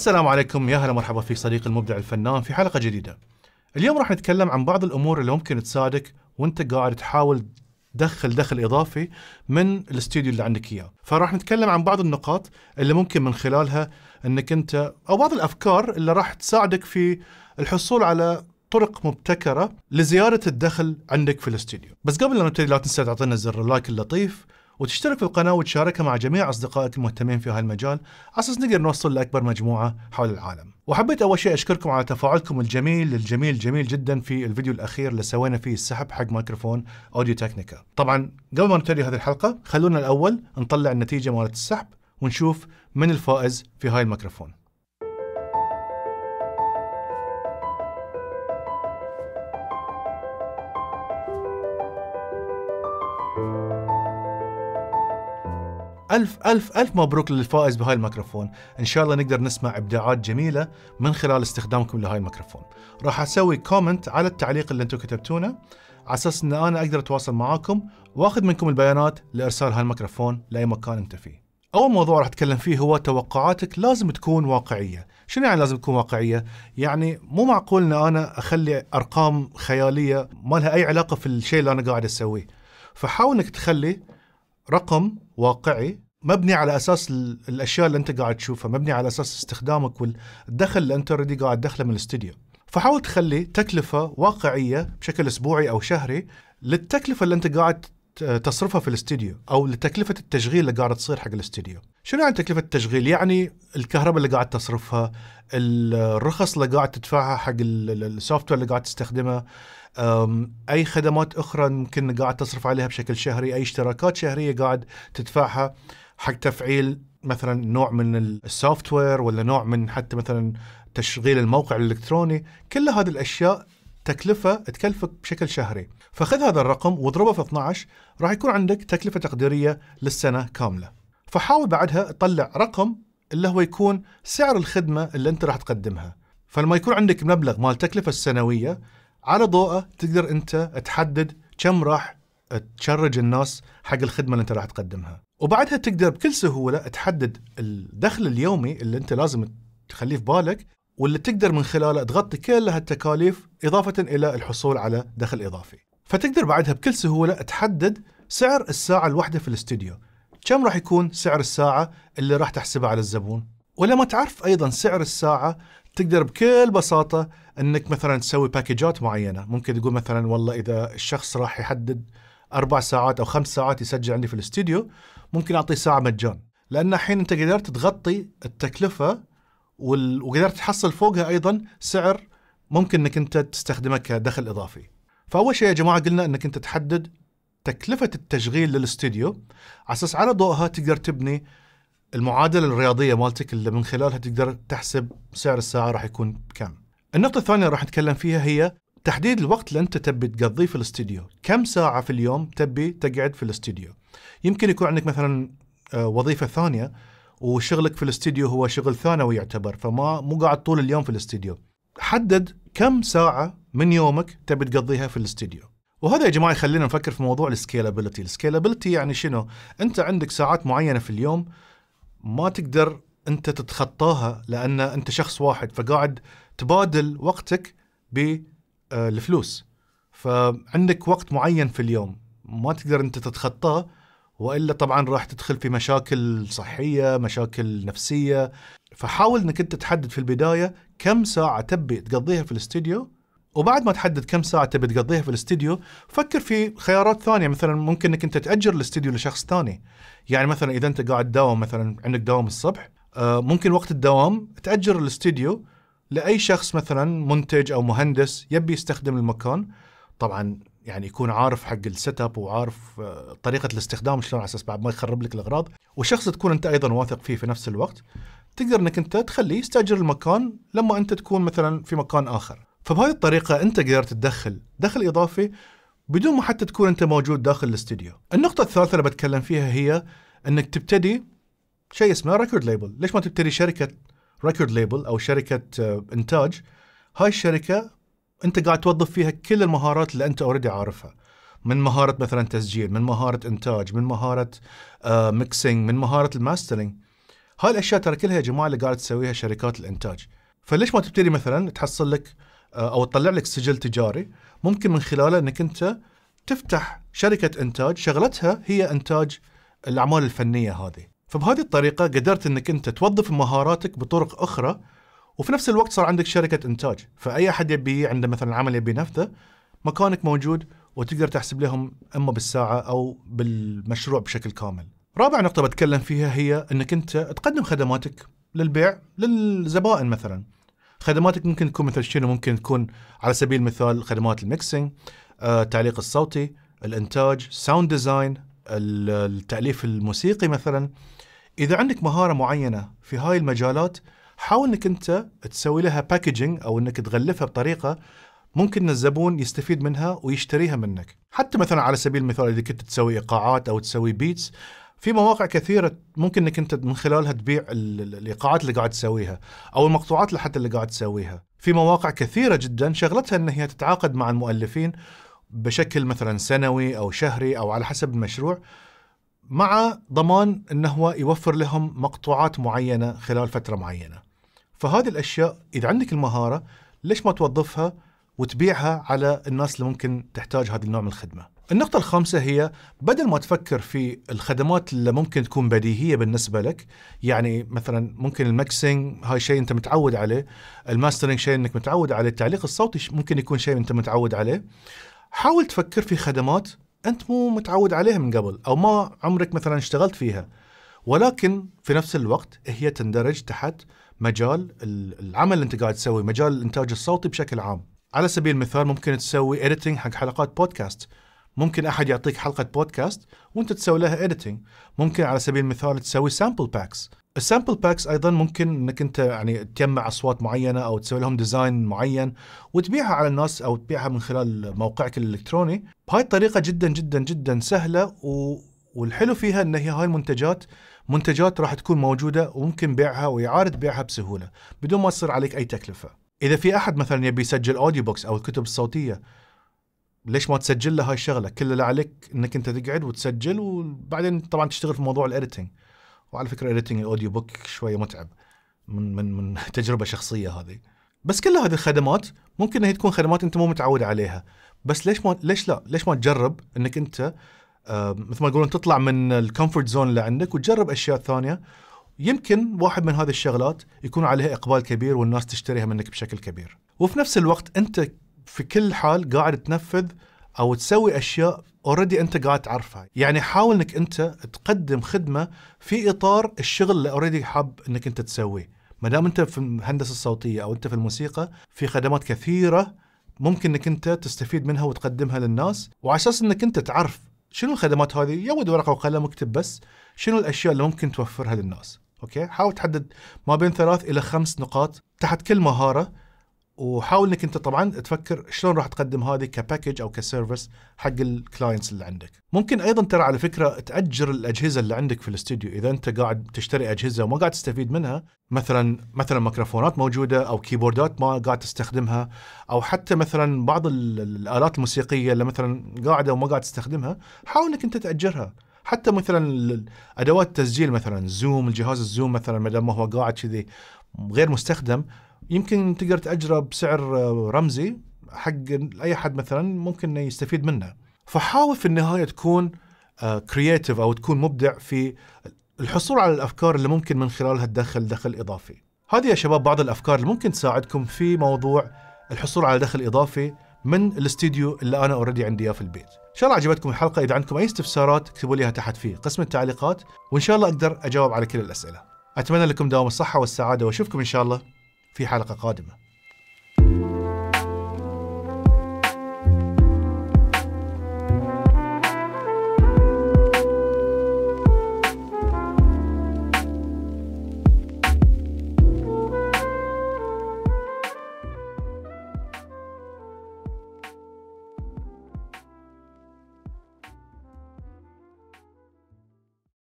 السلام عليكم يا هلا مرحبا في صديق المبدع الفنان في حلقة جديدة. اليوم راح نتكلم عن بعض الأمور اللي ممكن تساعدك وأنت قاعد تحاول تدخل دخل إضافي من الاستوديو اللي عندك إياه. فراح نتكلم عن بعض النقاط اللي ممكن من خلالها أنك أنت أو بعض الأفكار اللي راح تساعدك في الحصول على طرق مبتكرة لزيارة الدخل عندك في الاستوديو بس قبل لا نبتدي لا تنسى تعطينا زر اللايك اللطيف وتشترك في القناة وتشاركها مع جميع أصدقائك المهتمين في هالمجال أساس نقدر نوصل لأكبر مجموعة حول العالم وحبيت أول شيء أشكركم على تفاعلكم الجميل الجميل جميل جدا في الفيديو الأخير اللي سوينا فيه السحب حق ميكروفون أوديو تكنيكا طبعا قبل ما نبتدي هذه الحلقة خلونا الأول نطلع النتيجة مالت السحب ونشوف من الفائز في هاي الميكروفون ألف ألف ألف مبروك للفائز بهاي الميكروفون إن شاء الله نقدر نسمع إبداعات جميلة من خلال استخدامكم لهاي الميكروفون راح أسوي كومنت على التعليق اللي أنتم كتبتونه على أساس أن أنا أقدر أتواصل معاكم وأخذ منكم البيانات لإرسال هاي الميكروفون لأي مكان أنت فيه أول موضوع راح أتكلم فيه هو توقعاتك لازم تكون واقعية شنو يعني لازم تكون واقعية؟ يعني مو معقول أن أنا أخلي أرقام خيالية ما لها أي علاقة في الشيء اللي أنا قاعد أسويه فحاول أنك تخلي رقم واقعي مبني على اساس الاشياء اللي انت قاعد تشوفها مبني على اساس استخدامك والدخل اللي انت اوريدي قاعد تدخله من الاستديو فحاول تخلي تكلفه واقعيه بشكل اسبوعي او شهري للتكلفه اللي انت قاعد تصرفها في الاستديو او لتكلفه التشغيل اللي قاعده تصير حق الاستديو شنو يعني تكلفه التشغيل يعني الكهرباء اللي قاعد تصرفها الرخص اللي قاعد تدفعها حق السوفت وير اللي قاعد تستخدمه اي خدمات اخرى ممكن قاعد تصرف عليها بشكل شهري اي اشتراكات شهريه قاعد تدفعها حق تفعيل مثلا نوع من السوفت وير ولا نوع من حتى مثلا تشغيل الموقع الالكتروني كل هذه الاشياء تكلفة تكلفك بشكل شهري فخذ هذا الرقم واضربه في 12 راح يكون عندك تكلفة تقديرية للسنة كاملة فحاول بعدها تطلع رقم اللي هو يكون سعر الخدمة اللي انت راح تقدمها فلما يكون عندك مبلغ مال التكلفة السنوية على ضوءه تقدر انت تحدد كم راح تشرج الناس حق الخدمة اللي انت راح تقدمها وبعدها تقدر بكل سهولة تحدد الدخل اليومي اللي انت لازم تخليه في بالك واللي تقدر من خلاله تغطي كل هالتكاليف إضافة إلى الحصول على دخل إضافي فتقدر بعدها بكل سهولة تحدد سعر الساعة الواحدة في الاستوديو كم راح يكون سعر الساعة اللي راح تحسبها على الزبون ولما تعرف أيضا سعر الساعة تقدر بكل بساطة أنك مثلا تسوي باكيجات معينة ممكن تقول مثلا والله إذا الشخص راح يحدد أربع ساعات أو خمس ساعات يسجل عندي في الاستوديو ممكن أعطيه ساعة مجان لأن الحين أنت قدرت تغطي التكلفة وقدرت تحصل فوقها ايضا سعر ممكن انك انت تستخدمه كدخل اضافي. فاول شيء يا جماعه قلنا انك انت تحدد تكلفه التشغيل للاستوديو على اساس على ضوءها تقدر تبني المعادله الرياضيه مالتك اللي من خلالها تقدر تحسب سعر الساعه راح يكون كم. النقطه الثانيه راح نتكلم فيها هي تحديد الوقت اللي انت تبي تقضيه في الاستوديو، كم ساعه في اليوم تبي تقعد في الاستوديو. يمكن يكون عندك مثلا آه، وظيفه ثانيه وشغلك في الاستديو هو شغل ثانوي يعتبر فما مو قاعد طول اليوم في الاستديو حدد كم ساعة من يومك تبي تقضيها في الاستديو وهذا يا جماعه يخلينا نفكر في موضوع السكيلابيلتي، السكيلابيلتي يعني شنو؟ انت عندك ساعات معينه في اليوم ما تقدر انت تتخطاها لان انت شخص واحد فقاعد تبادل وقتك بالفلوس. آه، فعندك وقت معين في اليوم ما تقدر انت تتخطاه والا طبعا راح تدخل في مشاكل صحيه مشاكل نفسيه فحاول انك انت تحدد في البدايه كم ساعه تبي تقضيها في الاستديو وبعد ما تحدد كم ساعه تبي تقضيها في الاستديو فكر في خيارات ثانيه مثلا ممكن انك انت تاجر الاستديو لشخص ثاني يعني مثلا اذا انت قاعد تداوم مثلا عندك دوام الصبح آه، ممكن وقت الدوام تاجر الاستديو لاي شخص مثلا منتج او مهندس يبي يستخدم المكان طبعا يعني يكون عارف حق السيت اب وعارف آه، طريقه الاستخدام شلون على اساس بعد ما يخرب لك الاغراض وشخص تكون انت ايضا واثق فيه في نفس الوقت تقدر انك انت تخليه يستاجر المكان لما انت تكون مثلا في مكان اخر فبهذه الطريقه انت قدرت تدخل دخل اضافي بدون ما حتى تكون انت موجود داخل الاستديو النقطه الثالثه اللي بتكلم فيها هي انك تبتدي شيء اسمه ريكورد ليبل ليش ما تبتدي شركه ريكورد ليبل او شركه آه، انتاج هاي الشركه انت قاعد توظف فيها كل المهارات اللي انت اوريدي عارفها من مهاره مثلا تسجيل من مهاره انتاج من مهاره ميكسينج آه، من مهاره الماسترينج هاي الاشياء ترى كلها يا جماعه اللي قاعد تسويها شركات الانتاج فليش ما تبتدي مثلا تحصل لك آه، او تطلع لك سجل تجاري ممكن من خلاله انك انت تفتح شركه انتاج شغلتها هي انتاج الاعمال الفنيه هذه فبهذه الطريقه قدرت انك انت توظف مهاراتك بطرق اخرى وفي نفس الوقت صار عندك شركه انتاج فاي احد يبي عنده مثلا عمل يبي نفذه مكانك موجود وتقدر تحسب لهم اما بالساعه او بالمشروع بشكل كامل. رابع نقطه بتكلم فيها هي انك انت تقدم خدماتك للبيع للزبائن مثلا. خدماتك ممكن تكون مثل شنو ممكن تكون على سبيل المثال خدمات الميكسينج، آه، التعليق الصوتي، الانتاج، ساوند ديزاين، التاليف الموسيقي مثلا. اذا عندك مهاره معينه في هاي المجالات حاول انك انت تسوي لها باكجينج او انك تغلفها بطريقه ممكن ان الزبون يستفيد منها ويشتريها منك حتى مثلا على سبيل المثال اذا كنت تسوي ايقاعات او تسوي بيتس في مواقع كثيرة ممكن انك انت من خلالها تبيع الايقاعات اللي قاعد تسويها او المقطوعات اللي حتى اللي قاعد تسويها، في مواقع كثيرة جدا شغلتها ان هي تتعاقد مع المؤلفين بشكل مثلا سنوي او شهري او على حسب المشروع مع ضمان انه هو يوفر لهم مقطوعات معينة خلال فترة معينة. فهذه الاشياء اذا عندك المهاره ليش ما توظفها وتبيعها على الناس اللي ممكن تحتاج هذا النوع من الخدمه. النقطة الخامسة هي بدل ما تفكر في الخدمات اللي ممكن تكون بديهية بالنسبة لك يعني مثلا ممكن المكسنج هاي شيء انت متعود عليه الماسترنج شيء انك متعود عليه التعليق الصوتي ممكن يكون شيء انت متعود عليه حاول تفكر في خدمات انت مو متعود عليها من قبل او ما عمرك مثلا اشتغلت فيها ولكن في نفس الوقت هي تندرج تحت مجال العمل اللي انت قاعد تسويه مجال الانتاج الصوتي بشكل عام على سبيل المثال ممكن تسوي اديتنج حق حلقات بودكاست ممكن احد يعطيك حلقه بودكاست وانت تسوي لها اديتنج ممكن على سبيل المثال تسوي سامبل باكس السامبل باكس ايضا ممكن انك انت يعني تجمع اصوات معينه او تسوي لهم ديزاين معين وتبيعها على الناس او تبيعها من خلال موقعك الالكتروني بهاي الطريقه جدا جدا جدا سهله و... والحلو فيها ان هي هاي المنتجات منتجات راح تكون موجودة وممكن بيعها وإعادة بيعها بسهولة بدون ما تصير عليك أي تكلفة إذا في أحد مثلا يبي يسجل أوديو بوكس أو الكتب الصوتية ليش ما تسجل له هاي الشغلة كل اللي عليك أنك أنت تقعد وتسجل وبعدين طبعا تشتغل في موضوع الإيديتنج وعلى فكرة إيديتنج الأوديو بوك شوية متعب من من من تجربة شخصية هذه بس كل هذه الخدمات ممكن هي تكون خدمات أنت مو متعود عليها بس ليش ما ليش لا ليش ما تجرب أنك أنت آه، مثل ما يقولون تطلع من الكومفورت زون اللي عندك وتجرب اشياء ثانيه يمكن واحد من هذه الشغلات يكون عليها اقبال كبير والناس تشتريها منك بشكل كبير وفي نفس الوقت انت في كل حال قاعد تنفذ او تسوي اشياء اوريدي انت قاعد تعرفها يعني حاول انك انت تقدم خدمه في اطار الشغل اللي اوريدي حاب انك انت تسويه ما دام انت في الهندسه الصوتيه او انت في الموسيقى في خدمات كثيره ممكن انك انت تستفيد منها وتقدمها للناس وعلى اساس انك انت تعرف شنو الخدمات هذه؟ يود ورقه وقلم واكتب بس شنو الاشياء اللي ممكن توفرها للناس، اوكي؟ حاول تحدد ما بين ثلاث الى خمس نقاط تحت كل مهاره وحاول انك انت طبعا تفكر شلون راح تقدم هذه كباكج او كسيرفيس حق الكلاينتس اللي عندك. ممكن ايضا ترى على فكره تاجر الاجهزه اللي عندك في الاستوديو، اذا انت قاعد تشتري اجهزه وما قاعد تستفيد منها، مثلا مثلا ميكروفونات موجوده او كيبوردات ما قاعد تستخدمها، او حتى مثلا بعض الالات الموسيقيه اللي مثلا قاعده وما قاعد تستخدمها، حاول انك انت تاجرها. حتى مثلا ادوات التسجيل مثلا زوم الجهاز الزوم مثلا ما دام هو قاعد كذي غير مستخدم يمكن تقدر تاجره بسعر آه، رمزي حق اي أحد مثلا ممكن يستفيد منه فحاول في النهايه تكون كرييتيف آه، او تكون مبدع في الحصول على الافكار اللي ممكن من خلالها تدخل دخل اضافي هذه يا شباب بعض الافكار اللي ممكن تساعدكم في موضوع الحصول على دخل اضافي من الاستديو اللي انا اوريدي عندي اياه في البيت. ان شاء الله عجبتكم الحلقه، اذا عندكم اي استفسارات اكتبوا لي تحت في قسم التعليقات وان شاء الله اقدر اجاوب على كل الاسئله. اتمنى لكم دوام الصحه والسعاده واشوفكم ان شاء الله في حلقه قادمه